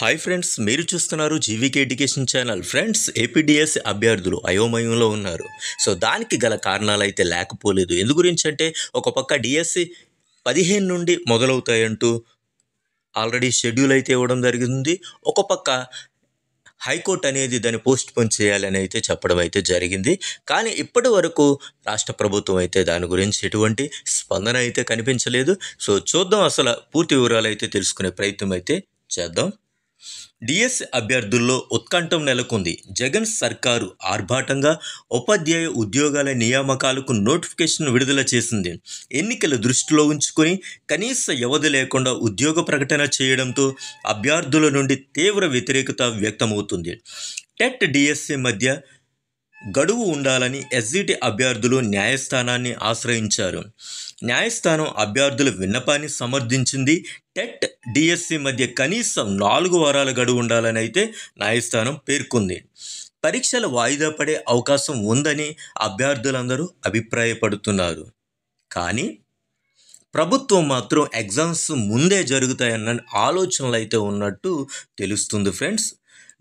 hi friends మీరు చూస్తున్నారు GVK education channel friends APDS అభ్యర్థులు అయోమయంలో ఉన్నారు సో దానికి గల కారణాలు అయితే లేకపోలేదు ఎందు గురించి అంటే ఒక పక్క డిఎస్సి పదిహేను నుండి మొదలవుతాయంటూ ఆల్రెడీ షెడ్యూల్ అయితే ఇవ్వడం జరిగింది ఒక పక్క హైకోర్టు అనేది దాన్ని పోస్ట్ పోన్ చేయాలని అయితే చెప్పడం అయితే జరిగింది కానీ ఇప్పటి వరకు రాష్ట్ర ప్రభుత్వం అయితే దాని గురించి ఎటువంటి స్పందన అయితే కనిపించలేదు సో చూద్దాం అసలు పూర్తి వివరాలు అయితే తెలుసుకునే ప్రయత్నం అయితే చేద్దాం డిఎస్ అభ్యర్థుల్లో ఉత్కంఠం నెలకొంది జగన్ సర్కారు ఆర్భాటంగా ఉపాధ్యాయ ఉద్యోగాల నియామకాలకు నోటిఫికేషన్ విడుదల చేసింది ఎన్నికల దృష్టిలో ఉంచుకొని కనీస వ్యవధి లేకుండా ఉద్యోగ ప్రకటన చేయడంతో అభ్యర్థుల నుండి తీవ్ర వ్యతిరేకత వ్యక్తమవుతుంది టెట్ డిఎస్సి మధ్య గడువు ఉండాలని ఎస్జిటి అభ్యర్థులు న్యాయస్థానాన్ని ఆశ్రయించారు న్యాయస్థానం అభ్యర్థుల విన్నపాన్ని సమర్థించింది టెట్ డిఎస్సి మధ్య కనీసం నాలుగు వారాల గడువు ఉండాలని అయితే న్యాయస్థానం పేర్కొంది పరీక్షలు వాయిదా పడే అవకాశం ఉందని అభ్యర్థులందరూ అభిప్రాయపడుతున్నారు కానీ ప్రభుత్వం మాత్రం ఎగ్జామ్స్ ముందే జరుగుతాయన్న ఆలోచనలు అయితే ఉన్నట్టు తెలుస్తుంది ఫ్రెండ్స్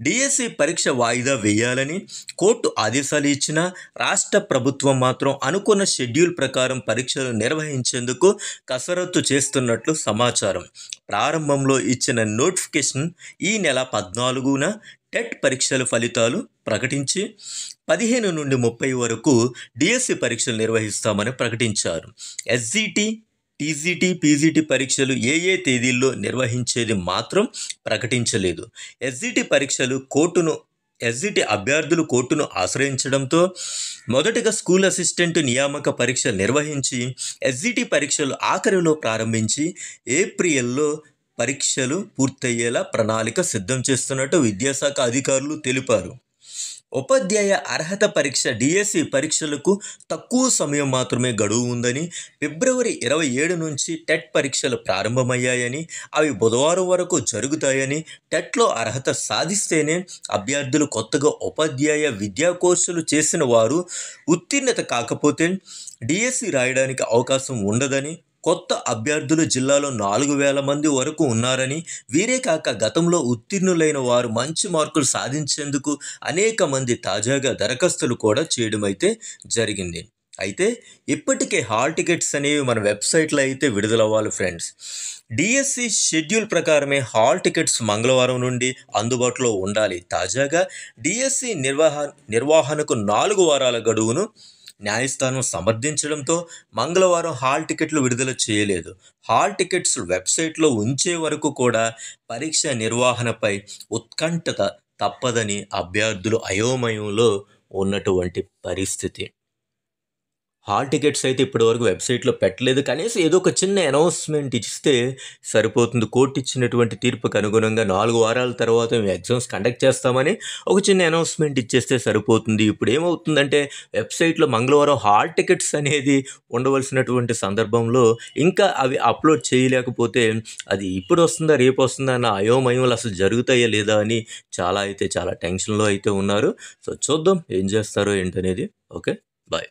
డిఎస్సి పరీక్ష వాయిదా వేయాలని కోర్టు ఆదేశాలు ఇచ్చినా రాష్ట్ర ప్రభుత్వం మాత్రం అనుకున్న షెడ్యూల్ ప్రకారం పరీక్షలు నిర్వహించేందుకు కసరత్తు చేస్తున్నట్లు సమాచారం ప్రారంభంలో ఇచ్చిన నోటిఫికేషన్ ఈ నెల పద్నాలుగున టెట్ పరీక్షల ఫలితాలు ప్రకటించి పదిహేను నుండి ముప్పై వరకు డిఎస్సి పరీక్షలు నిర్వహిస్తామని ప్రకటించారు ఎస్జిటి టీజీటీ పీజీటీ పరీక్షలు ఏ ఏ తేదీల్లో నిర్వహించేది మాత్రం ప్రకటించలేదు ఎస్జిటి పరీక్షలు కోర్టును ఎస్జిటి అభ్యర్థులు కోర్టును ఆశ్రయించడంతో మొదటగా స్కూల్ అసిస్టెంట్ నియామక పరీక్షలు నిర్వహించి ఎస్జిటి పరీక్షలు ఆఖరిలో ప్రారంభించి ఏప్రిల్లో పరీక్షలు పూర్తయ్యేలా ప్రణాళిక సిద్ధం చేస్తున్నట్టు విద్యాశాఖ అధికారులు తెలిపారు ఉపాధ్యాయ అర్హత పరీక్ష డిఎస్సి e పరీక్షలకు తక్కువ సమయం మాత్రమే గడువు ఉందని ఫిబ్రవరి ఇరవై ఏడు నుంచి టెట్ పరీక్షలు ప్రారంభమయ్యాయని అవి బుధవారం వరకు జరుగుతాయని టెట్లో అర్హత సాధిస్తేనే అభ్యర్థులు కొత్తగా ఉపాధ్యాయ విద్యా కోర్సులు చేసిన వారు ఉత్తీర్ణత కాకపోతే డిఎస్సి e రాయడానికి అవకాశం ఉండదని కొత్త అభ్యర్థులు జిల్లాలో నాలుగు వేల మంది వరకు ఉన్నారని వీరే కాక గతంలో ఉత్తీర్ణులైన వారు మంచి మార్కులు సాధించేందుకు అనేక మంది తాజాగా దరఖాస్తులు కూడా చేయడమైతే జరిగింది అయితే ఇప్పటికే హాల్ టికెట్స్ అనేవి మన వెబ్సైట్లో అయితే విడుదలవ్వాలి ఫ్రెండ్స్ డిఎస్సి షెడ్యూల్ ప్రకారమే హాల్ టికెట్స్ మంగళవారం నుండి అందుబాటులో ఉండాలి తాజాగా డిఎస్సి నిర్వహ నిర్వహణకు నాలుగు వారాల గడువును న్యాయస్థానం సమర్థించడంతో మంగళవారం హాల్ టికెట్లు విడుదల చేయలేదు హాల్ టికెట్స్ వెబ్సైట్లో ఉంచే వరకు కూడా పరీక్ష నిర్వహణపై ఉత్కంఠత తప్పదని అభ్యర్థులు అయోమయంలో ఉన్నటువంటి పరిస్థితి హాల్ టికెట్స్ అయితే ఇప్పటివరకు వెబ్సైట్లో పెట్టలేదు కనీసం ఏదో ఒక చిన్న అనౌన్స్మెంట్ ఇస్తే సరిపోతుంది కోర్టు ఇచ్చినటువంటి తీర్పుకు అనుగుణంగా నాలుగు వారాల తర్వాత మేము ఎగ్జామ్స్ కండక్ట్ చేస్తామని ఒక చిన్న అనౌన్స్మెంట్ ఇచ్చేస్తే సరిపోతుంది ఇప్పుడు ఏమవుతుందంటే వెబ్సైట్లో మంగళవారం హాల్ టికెట్స్ అనేది ఉండవలసినటువంటి సందర్భంలో ఇంకా అవి అప్లోడ్ చేయలేకపోతే అది ఇప్పుడు వస్తుందా రేపు వస్తుందా అన్న అయోమయములు అసలు జరుగుతాయా లేదా అని చాలా అయితే చాలా టెన్షన్లో అయితే ఉన్నారు సో చూద్దాం ఏం చేస్తారో ఏంటనేది ఓకే బాయ్